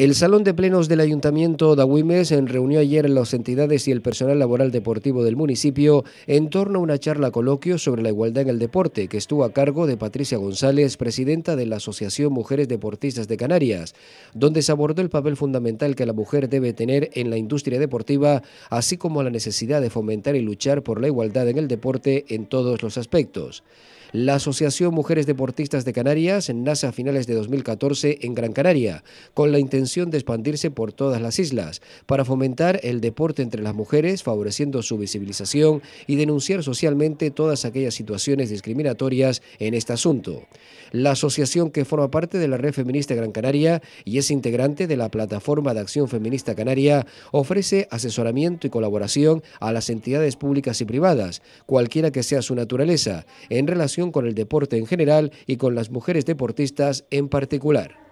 El Salón de Plenos del Ayuntamiento de Agüimes reunió ayer las entidades y el personal laboral deportivo del municipio en torno a una charla coloquio sobre la igualdad en el deporte que estuvo a cargo de Patricia González, presidenta de la Asociación Mujeres Deportistas de Canarias, donde se abordó el papel fundamental que la mujer debe tener en la industria deportiva, así como la necesidad de fomentar y luchar por la igualdad en el deporte en todos los aspectos. La Asociación Mujeres Deportistas de Canarias nace a finales de 2014 en Gran Canaria, con la intención de expandirse por todas las islas, para fomentar el deporte entre las mujeres, favoreciendo su visibilización y denunciar socialmente todas aquellas situaciones discriminatorias en este asunto. La asociación que forma parte de la Red Feminista Gran Canaria y es integrante de la Plataforma de Acción Feminista Canaria ofrece asesoramiento y colaboración a las entidades públicas y privadas, cualquiera que sea su naturaleza, en relación con el deporte en general y con las mujeres deportistas en particular.